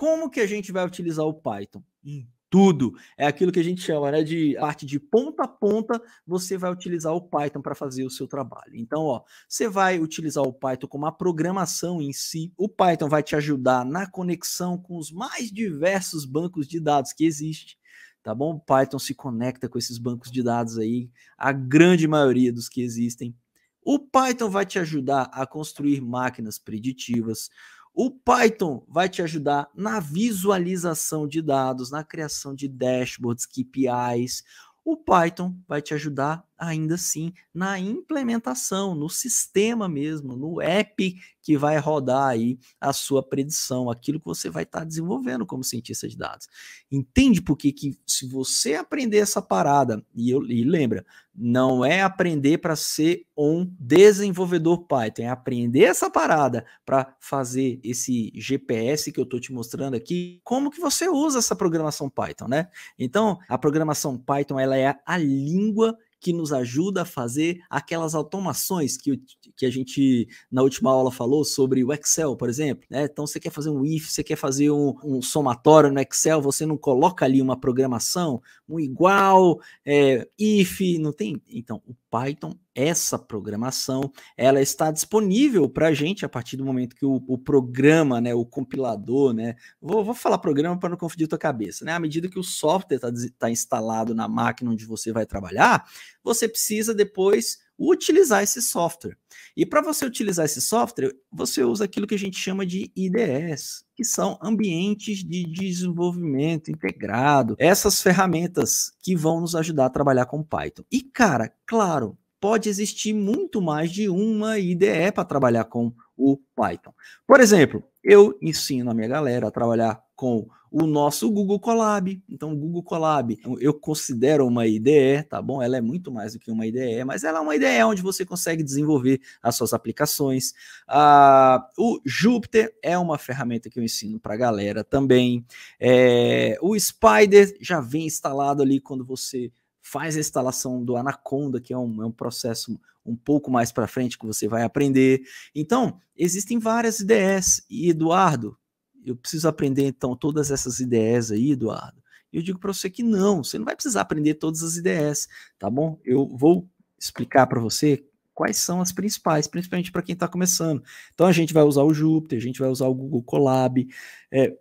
Como que a gente vai utilizar o Python? Em tudo. É aquilo que a gente chama né, de parte de ponta a ponta, você vai utilizar o Python para fazer o seu trabalho. Então, ó, você vai utilizar o Python como a programação em si. O Python vai te ajudar na conexão com os mais diversos bancos de dados que existem. Tá bom? O Python se conecta com esses bancos de dados aí, a grande maioria dos que existem. O Python vai te ajudar a construir máquinas preditivas. O Python vai te ajudar na visualização de dados, na criação de dashboards, KPIs. O Python vai te ajudar ainda assim na implementação, no sistema mesmo, no app que vai rodar aí a sua predição, aquilo que você vai estar tá desenvolvendo como cientista de dados. Entende por que, que se você aprender essa parada, e, eu, e lembra, não é aprender para ser um desenvolvedor Python, é aprender essa parada para fazer esse GPS que eu estou te mostrando aqui, como que você usa essa programação Python, né? Então, a programação Python ela é a língua que nos ajuda a fazer aquelas automações que, que a gente na última aula falou sobre o Excel, por exemplo. Né? Então você quer fazer um if, você quer fazer um, um somatório no Excel, você não coloca ali uma programação, um igual, é, if, não tem. Então, o Python, essa programação, ela está disponível para a gente a partir do momento que o, o programa, né, o compilador, né, vou, vou falar programa para não confundir tua cabeça, né, à medida que o software está tá instalado na máquina onde você vai trabalhar, você precisa depois utilizar esse software. E para você utilizar esse software, você usa aquilo que a gente chama de IDS, que são ambientes de desenvolvimento integrado, essas ferramentas que vão nos ajudar a trabalhar com Python. E cara, claro, pode existir muito mais de uma IDE para trabalhar com o Python. Por exemplo, eu ensino a minha galera a trabalhar com o nosso Google Colab. Então, o Google Colab eu considero uma IDE, tá bom? Ela é muito mais do que uma IDE, mas ela é uma IDE onde você consegue desenvolver as suas aplicações. Ah, o Jupyter é uma ferramenta que eu ensino para a galera também. É, o Spider já vem instalado ali quando você faz a instalação do Anaconda, que é um, é um processo um pouco mais para frente que você vai aprender. Então, existem várias ideias. E, Eduardo, eu preciso aprender então todas essas ideias aí, Eduardo. Eu digo para você que não, você não vai precisar aprender todas as ideias, tá bom? Eu vou explicar para você quais são as principais, principalmente para quem está começando. Então a gente vai usar o Jupyter a gente vai usar o Google Colab, é,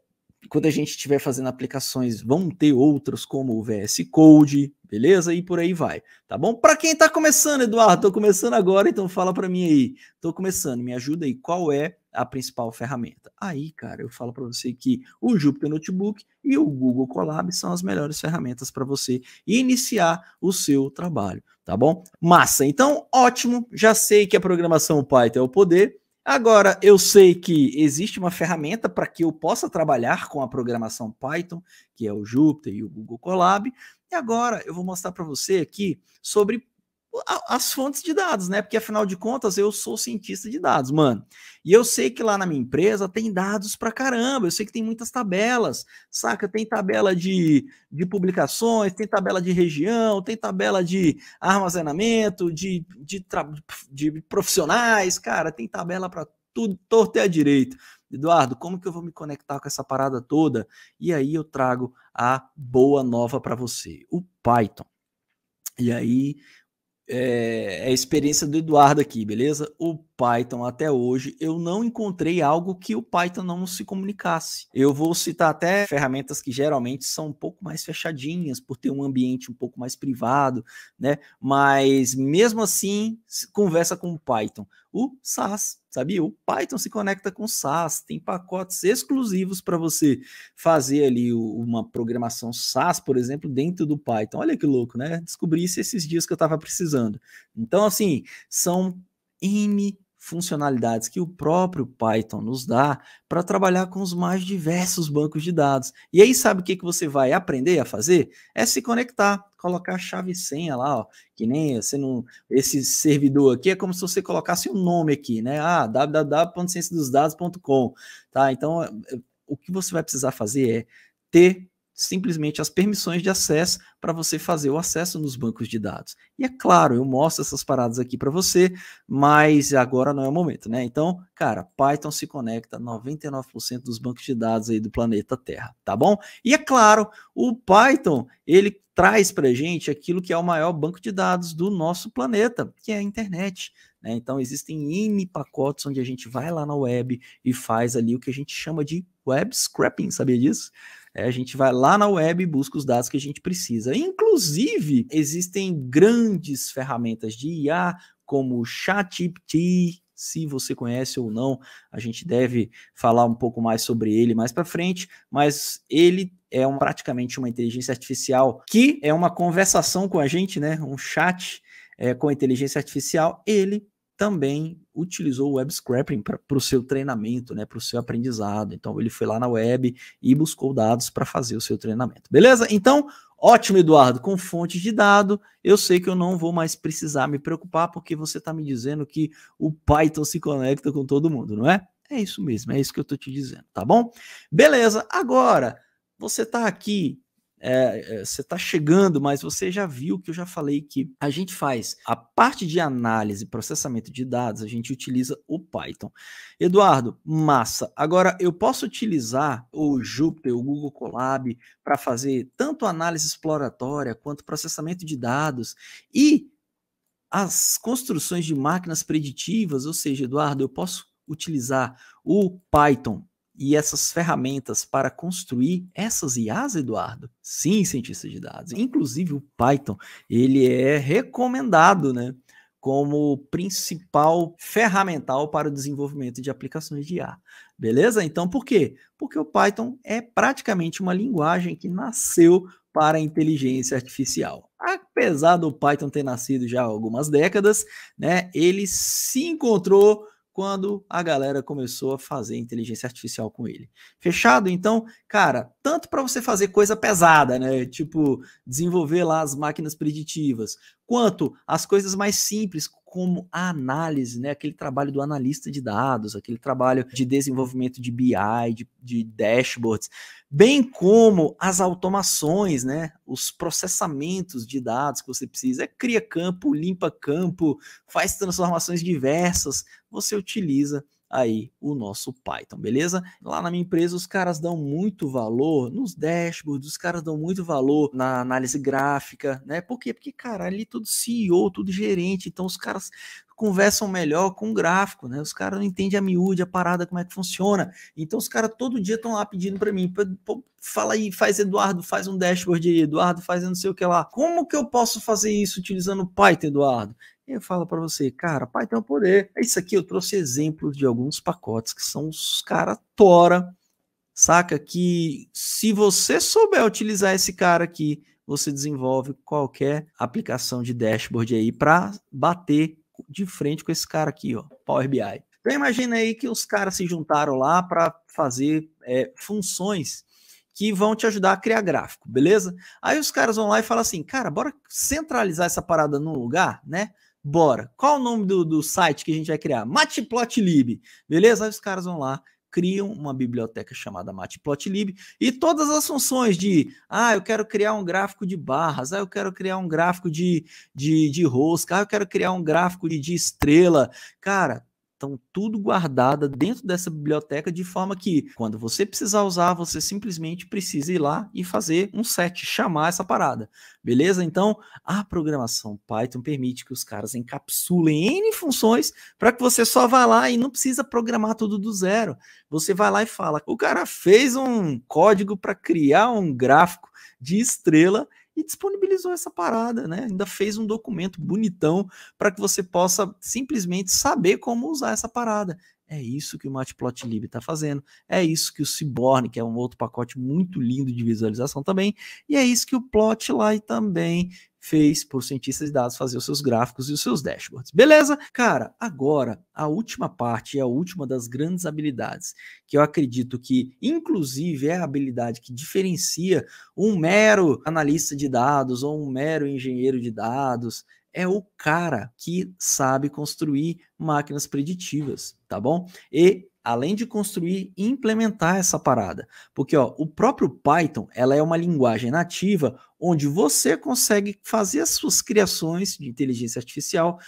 quando a gente estiver fazendo aplicações, vão ter outras como o VS Code, beleza? E por aí vai, tá bom? Para quem está começando, Eduardo, estou começando agora, então fala para mim aí. estou começando, me ajuda aí, qual é a principal ferramenta? Aí, cara, eu falo para você que o Jupyter Notebook e o Google Colab são as melhores ferramentas para você iniciar o seu trabalho, tá bom? Massa. Então, ótimo, já sei que a programação Python é o poder Agora, eu sei que existe uma ferramenta para que eu possa trabalhar com a programação Python, que é o Jupyter e o Google Colab. E agora eu vou mostrar para você aqui sobre as fontes de dados, né? Porque afinal de contas eu sou cientista de dados, mano. E eu sei que lá na minha empresa tem dados pra caramba, eu sei que tem muitas tabelas, saca? Tem tabela de, de publicações, tem tabela de região, tem tabela de armazenamento, de, de, de profissionais, cara, tem tabela para tudo, torto e à direita. Eduardo, como que eu vou me conectar com essa parada toda? E aí eu trago a boa nova para você, o Python. E aí é, é, a experiência do Eduardo aqui, beleza? O Python até hoje, eu não encontrei algo que o Python não se comunicasse. Eu vou citar até ferramentas que geralmente são um pouco mais fechadinhas, por ter um ambiente um pouco mais privado, né? Mas mesmo assim, conversa com o Python. O SAS, sabia? O Python se conecta com o SAS, tem pacotes exclusivos para você fazer ali uma programação SAS, por exemplo, dentro do Python. Olha que louco, né? Descobri isso esses dias que eu estava precisando. Então, assim, são N funcionalidades que o próprio Python nos dá para trabalhar com os mais diversos bancos de dados. E aí, sabe o que, que você vai aprender a fazer? É se conectar, colocar a chave senha lá, ó, que nem você não, esse servidor aqui é como se você colocasse um nome aqui, né? Ah, www.ciênciadosdados.com, tá? Então, eh, o que você vai precisar fazer é ter simplesmente as permissões de acesso para você fazer o acesso nos bancos de dados. E é claro, eu mostro essas paradas aqui para você, mas agora não é o momento, né? Então, cara, Python se conecta a 99% dos bancos de dados aí do planeta Terra, tá bom? E é claro, o Python, ele traz para gente aquilo que é o maior banco de dados do nosso planeta, que é a internet. Né? Então, existem N pacotes onde a gente vai lá na web e faz ali o que a gente chama de web scrapping, sabia disso? É, a gente vai lá na web e busca os dados que a gente precisa. Inclusive, existem grandes ferramentas de IA, como o ChatGPT, se você conhece ou não, a gente deve falar um pouco mais sobre ele mais para frente, mas ele é um, praticamente uma inteligência artificial que é uma conversação com a gente, né? Um chat é, com inteligência artificial, ele também utilizou o web scraping para o seu treinamento, né, para o seu aprendizado. Então ele foi lá na web e buscou dados para fazer o seu treinamento. Beleza? Então, ótimo, Eduardo, com fonte de dado, eu sei que eu não vou mais precisar me preocupar porque você está me dizendo que o Python se conecta com todo mundo, não é? É isso mesmo, é isso que eu estou te dizendo, tá bom? Beleza, agora você está aqui é, é, você está chegando, mas você já viu que eu já falei que a gente faz a parte de análise e processamento de dados, a gente utiliza o Python. Eduardo, massa. Agora eu posso utilizar o Jupyter, o Google Colab, para fazer tanto análise exploratória quanto processamento de dados e as construções de máquinas preditivas, ou seja, Eduardo, eu posso utilizar o Python e essas ferramentas para construir essas IAs, Eduardo? Sim, cientista de dados. Inclusive o Python, ele é recomendado, né? Como principal ferramental para o desenvolvimento de aplicações de IA. Beleza? Então, por quê? Porque o Python é praticamente uma linguagem que nasceu para a inteligência artificial. Apesar do Python ter nascido já há algumas décadas, né, ele se encontrou quando a galera começou a fazer inteligência artificial com ele. Fechado? Então, cara, tanto para você fazer coisa pesada, né? Tipo, desenvolver lá as máquinas preditivas, quanto às coisas mais simples, como a análise, né? aquele trabalho do analista de dados, aquele trabalho de desenvolvimento de BI, de, de dashboards, bem como as automações, né? os processamentos de dados que você precisa. É, cria campo, limpa campo, faz transformações diversas, você utiliza aí o nosso Python, beleza? Lá na minha empresa, os caras dão muito valor nos dashboards, os caras dão muito valor na análise gráfica, né? Por quê? Porque, cara, ali tudo CEO, tudo gerente, então os caras conversam melhor com o gráfico, né? Os caras não entendem a miúde, a parada, como é que funciona. Então os caras todo dia estão lá pedindo para mim, pô, fala aí, faz Eduardo, faz um dashboard aí, Eduardo, faz não sei o que lá. Como que eu posso fazer isso utilizando o Python, Eduardo? eu falo para você, cara, Python é o poder. É isso aqui, eu trouxe exemplos de alguns pacotes que são os cara tora, saca? Que se você souber utilizar esse cara aqui, você desenvolve qualquer aplicação de dashboard aí para bater de frente com esse cara aqui, ó, Power BI. Então imagina aí que os caras se juntaram lá para fazer é, funções que vão te ajudar a criar gráfico, beleza? Aí os caras vão lá e falam assim, cara, bora centralizar essa parada num lugar, né? Bora. Qual o nome do, do site que a gente vai criar? Matplotlib, beleza? Aí os caras vão lá criam uma biblioteca chamada Matplotlib e todas as funções de, ah, eu quero criar um gráfico de barras, ah, eu quero criar um gráfico de, de, de rosca, ah, eu quero criar um gráfico de, de estrela. Cara, estão tudo guardada dentro dessa biblioteca de forma que quando você precisar usar, você simplesmente precisa ir lá e fazer um set, chamar essa parada. Beleza? Então, a programação Python permite que os caras encapsulem N funções para que você só vá lá e não precisa programar tudo do zero. Você vai lá e fala: "O cara fez um código para criar um gráfico de estrela e disponibilizou essa parada, né? Ainda fez um documento bonitão para que você possa simplesmente saber como usar essa parada. É isso que o Matplotlib está fazendo, é isso que o Ciborn, que é um outro pacote muito lindo de visualização também, e é isso que o Plotly também fez para os cientistas de dados fazer os seus gráficos e os seus dashboards. Beleza? Cara, agora a última parte é a última das grandes habilidades, que eu acredito que, inclusive, é a habilidade que diferencia um mero analista de dados ou um mero engenheiro de dados é o cara que sabe construir máquinas preditivas, tá bom? E além de construir e implementar essa parada, porque ó, o próprio Python, ela é uma linguagem nativa onde você consegue fazer as suas criações de inteligência artificial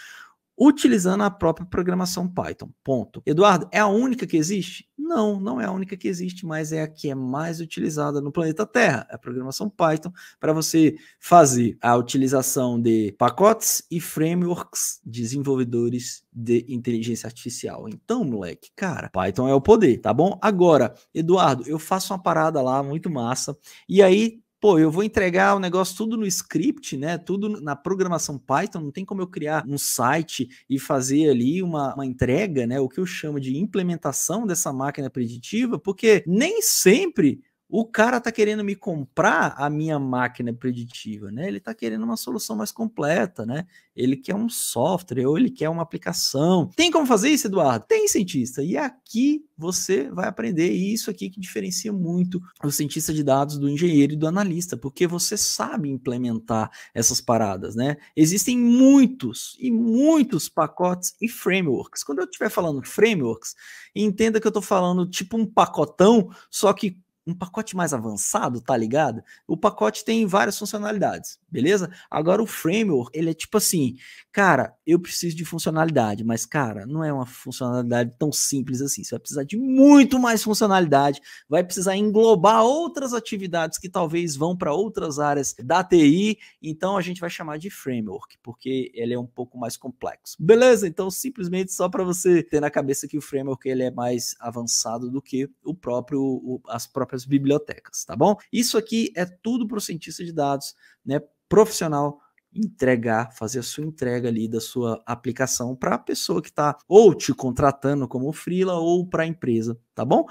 utilizando a própria programação Python. Ponto. Eduardo, é a única que existe? Não, não é a única que existe, mas é a que é mais utilizada no planeta Terra, é a programação Python, para você fazer a utilização de pacotes e frameworks desenvolvedores de inteligência artificial. Então, moleque, cara, Python é o poder, tá bom? Agora, Eduardo, eu faço uma parada lá muito massa, e aí pô, eu vou entregar o negócio tudo no script, né? Tudo na programação Python, não tem como eu criar um site e fazer ali uma, uma entrega, né? O que eu chamo de implementação dessa máquina preditiva, porque nem sempre o cara está querendo me comprar a minha máquina preditiva, né? Ele está querendo uma solução mais completa, né? Ele quer um software ou ele quer uma aplicação. Tem como fazer isso, Eduardo? Tem cientista. E aqui você vai aprender e isso aqui que diferencia muito o cientista de dados do engenheiro e do analista, porque você sabe implementar essas paradas, né? Existem muitos e muitos pacotes e frameworks. Quando eu estiver falando frameworks, entenda que eu estou falando tipo um pacotão, só que um pacote mais avançado, tá ligado? O pacote tem várias funcionalidades, beleza? Agora o framework, ele é tipo assim, cara, eu preciso de funcionalidade, mas cara, não é uma funcionalidade tão simples assim. Você vai precisar de muito mais funcionalidade, vai precisar englobar outras atividades que talvez vão para outras áreas da TI, então a gente vai chamar de framework, porque ele é um pouco mais complexo. Beleza? Então simplesmente só para você ter na cabeça que o framework ele é mais avançado do que o próprio as próprias próprias bibliotecas, tá bom? Isso aqui é tudo para o cientista de dados, né, profissional entregar, fazer a sua entrega ali da sua aplicação para a pessoa que está ou te contratando como freela ou para a empresa, tá bom?